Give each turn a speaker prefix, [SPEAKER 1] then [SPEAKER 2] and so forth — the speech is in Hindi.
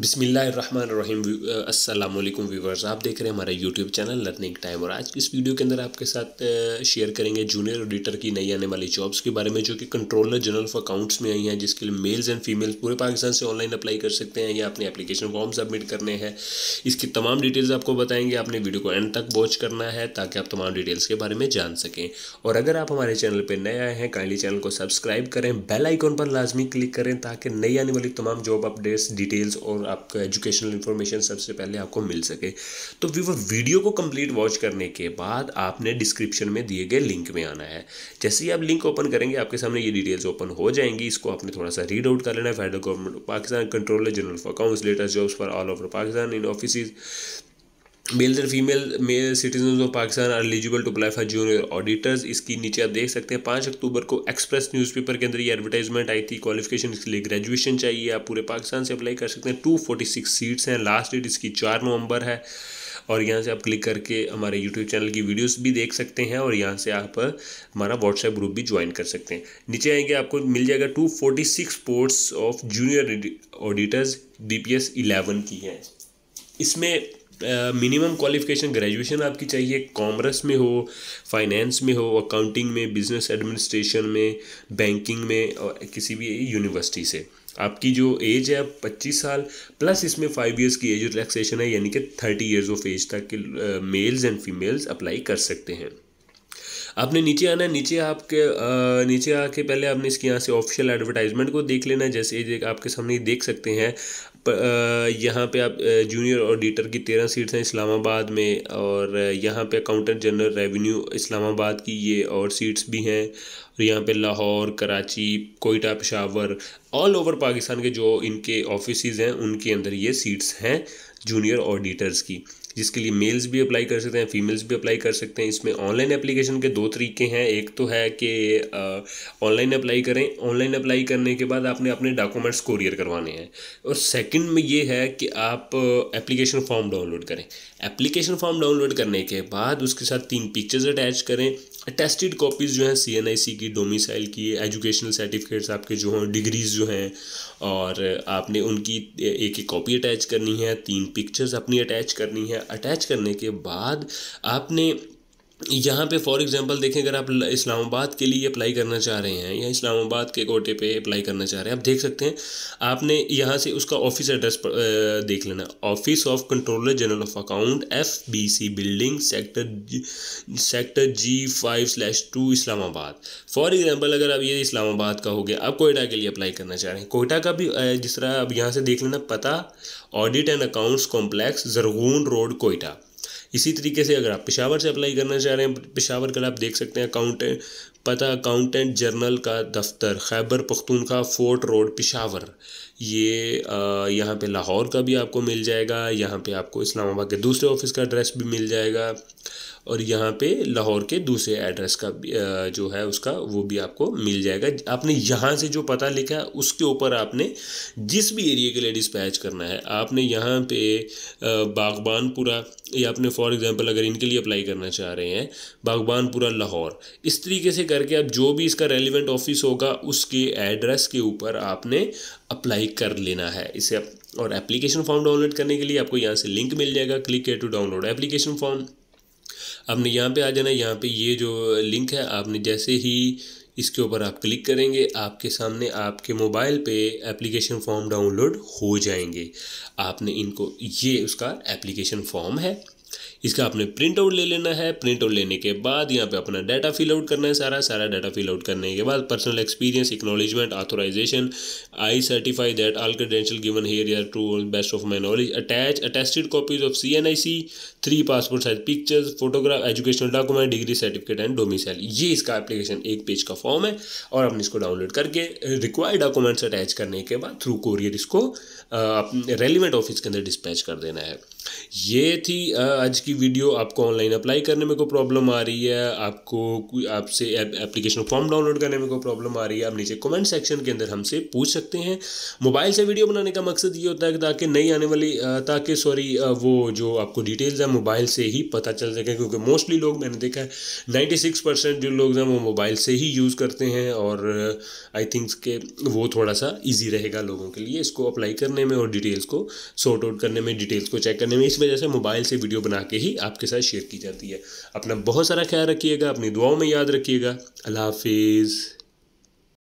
[SPEAKER 1] बिसमीम असलम व्यूवर्स आप देख रहे हैं हमारा यूट्यूब चैनल लर्निंग टाइम और आज इस वीडियो के अंदर आपके साथ शेयर करेंगे जूनियर ऑडिटर की नई आने वाली जॉब्स के बारे में जो कि कंट्रोलर जनरल ऑफ अकाउंट्स में आई हैं जिसके लिए मेल्स एंड फीमेल्स पूरे पाकिस्तान से ऑनलाइन अप्लाई कर सकते हैं या अपने अपलीकेशन फॉर्म सबमिट करने हैं इसकी तमाम डिटेल्स आपको बताएंगे आपने वीडियो को एंड तक वॉच करना है ताकि आप तमाम डिटेल्स के बारे में जान सकें और अगर आप हमारे चैनल पर नए आए हैं काइंडली चैनल को सब्सक्राइब करें बेल आइकॉन पर लाजमी क्लिक करें ताकि नई आने वाली तमाम जॉब अपडेट्स डिटेल्स और आपका एजुकेशनल इन्फॉर्मेशन सबसे पहले आपको मिल सके तो व्यूवर वीडियो को कंप्लीट वॉच करने के बाद आपने डिस्क्रिप्शन में दिए गए लिंक में आना है जैसे ही आप लिंक ओपन करेंगे आपके सामने ये डिटेल्स ओपन हो जाएंगी इसको आपने थोड़ा सा रीड आउट कर लेना है federal government Pakistan controller general for accounts latest jobs for all over Pakistan in office males and female male citizen of Pakistan are eligible to apply for junior auditors इसकी नीचे आप देख सकते हैं पाँच अक्टूबर को एक्सप्रेस न्यूज़पेपर के अंदर ये एडवर्टाइजमेंट आई थी क्वालिफिकेशन इसके लिए ग्रेजुएशन चाहिए आप पूरे पाकिस्तान से अप्लाई कर सकते हैं टू फोर्टी सिक्स सीट्स हैं लास्ट डेट इसकी चार नवंबर है और यहाँ से आप क्लिक करके हमारे यूट्यूब चैनल की वीडियोज़ भी देख सकते हैं और यहाँ से आप हमारा व्हाट्सएप ग्रुप भी ज्वाइन कर सकते हैं नीचे आएंगे आपको मिल जाएगा two forty six posts of junior auditors D P S eleven की हैं इसमें मिनिमम क्वालिफिकेशन ग्रेजुएशन आपकी चाहिए कॉमर्स में हो फाइनेंस में हो अकाउंटिंग में बिजनेस एडमिनिस्ट्रेशन में बैंकिंग में और किसी भी यूनिवर्सिटी से आपकी जो एज है पच्चीस साल प्लस इसमें फाइव इयर्स की एज रिलैक्सेशन है यानी कि थर्टी इयर्स ऑफ एज तक के मेल्स एंड फीमेल्स अप्लाई कर सकते हैं आपने नीचे आना है नीचे आपके आ, नीचे आके पहले आपने इसके यहाँ से ऑफिशियल एडवर्टाइजमेंट को देख लेना है जैसे ये आपके सामने देख सकते हैं यहाँ पे आप जूनियर ऑडिटर की तेरह सीट्स हैं इस्लामाबाद में और यहाँ पे अकाउंटेंट जनरल रेवेन्यू इस्लामाबाद की ये और सीट्स भी हैं और यहाँ पे लाहौर कराची कोयटा पेशावर ऑल ओवर पाकिस्तान के जो इनके ऑफिस हैं उनके अंदर ये सीट्स हैं जूनियर ऑडिटर्स की जिसके लिए मेल्स भी अप्लाई कर सकते हैं फीमेल्स भी अप्लाई कर सकते हैं इसमें ऑनलाइन एप्लीकेशन के दो तरीके हैं एक तो है कि ऑनलाइन अप्लाई करें ऑनलाइन अप्लाई करने के बाद आपने अपने डॉक्यूमेंट्स कोरियर करवाने हैं और सेकंड में ये है कि आप एप्लीकेशन फॉर्म डाउनलोड करें एप्लीकेशन फॉर्म डाउनलोड करने के बाद उसके साथ तीन पिक्चर्स अटैच करें टेस्टेड कॉपीज़ जो हैं सी एन आई सी की डोमिसाइल की एजुकेशनल सर्टिफिकेट्स आपके जो हों डिग्रीज़ जो हैं और आपने उनकी एक एक कॉपी अटैच करनी है तीन पिक्चर्स अपनी अटैच करनी है अटैच करने के बाद आपने यहाँ पे फॉर एग्जांपल देखें अगर आप इस्लामाबाद के लिए अप्लाई करना चाह रहे हैं या इस्लामाबाद के कोटे पे अप्लाई करना चाह रहे हैं आप देख सकते हैं आपने यहाँ से उसका ऑफिस एड्रेस देख लेना office of controller general of account F B C building sector sector G five slash two Islamabad for example अगर आप ये इस्लामाबाद का हो गया आप कोयटा के लिए अप्लाई करना चाह रहे हैं कोयटा का भी जिस तरह आप यहाँ से देख लेना पता audit and accounts complex Zarghoon road Quetta इसी तरीके से अगर आप पेशावर से अप्लाई करना चाह रहे हैं पेशावर कल आप देख सकते हैं अकाउंट पता अकाउंटेंट जनरल का दफ्तर खैबर पख्तूनखा फोर्ट रोड पिशावर ये यहाँ पे लाहौर का भी आपको मिल जाएगा यहाँ पे आपको इस्लामाबाद के दूसरे ऑफिस का एड्रेस भी मिल जाएगा और यहाँ पे लाहौर के दूसरे एड्रेस का जो है उसका वो भी आपको मिल जाएगा आपने यहाँ से जो पता लिखा है उसके ऊपर आपने जिस भी एरिया के लिए डिस्पैच करना है आपने यहाँ पे बागबानपुरा या आपने फॉर एग्ज़ाम्पल अगर इनके लिए अप्लाई करना चाह रहे हैं बागबानपुरा लाहौर इस तरीके से करके अब जो भी इसका रेलिवेंट ऑफिस होगा उसके एड्रेस के ऊपर आपने अप्लाई कर लेना है इसे और एप्लीकेशन फॉर्म डाउनलोड करने के लिए आपको यहाँ से लिंक मिल जाएगा क्लिक है टू डाउनलोड एप्लीकेशन फॉर्म आपने यहाँ पे आ जाना यहाँ पे ये जो लिंक है आपने जैसे ही इसके ऊपर आप क्लिक करेंगे आपके सामने आपके मोबाइल पे एप्लीकेशन फॉर्म डाउनलोड हो जाएंगे आपने इनको ये उसका एप्लीकेशन फॉर्म है इसका आपने प्रिंट आउट ले लेना है प्रिंट आउट लेने के बाद यहाँ पे अपना डाटा फिल आउट करना है सारा सारा डाटा फिल आउट करने के बाद personal experience acknowledgement authorisation I certify that all credential given here are true best of my knowledge attach attested copies of C N I C three passport size pictures photograph educational document degree certificate and domicile ये इसका एप्लीकेशन एक पेज का फॉर्म है और आपने इसको डाउनलोड करके रिक्वायर्ड डॉक्यूमेंट्स अटैच करने के बाद थ्रू कोरियर इसको रेलिवेंट ऑफिस के अंदर डिस्पैच कर देना है ये थी आज की वीडियो आपको ऑनलाइन अप्लाई करने में कोई प्रॉब्लम आ रही है आपको आपसे एप्लीकेशन फॉर्म डाउनलोड करने में कोई प्रॉब्लम आ रही है आप नीचे कमेंट सेक्शन के अंदर हमसे पूछ सकते हैं मोबाइल से वीडियो बनाने का मकसद ये होता है ताकि नई आने वाली ताकि सॉरी वो जो आपको डिटेल्स है मोबाइल से ही पता चल सके क्योंकि मोस्टली लोग मैंने देखा है नाइन्टी जो लोग हैं वो मोबाइल से ही यूज़ करते हैं और आई थिंक के वो थोड़ा सा ईजी रहेगा लोगों के लिए इसको अप्लाई करने में और डिटेल्स को सॉर्ट आउट करने में डिटेल्स को चेक करने में इसमें वजह से मोबाइल से वीडियो बना के ही आपके साथ शेयर की जाती है अपना बहुत सारा ख्याल रखिएगा अपनी दुआओं में याद रखिएगा अल्लाह हाफिज़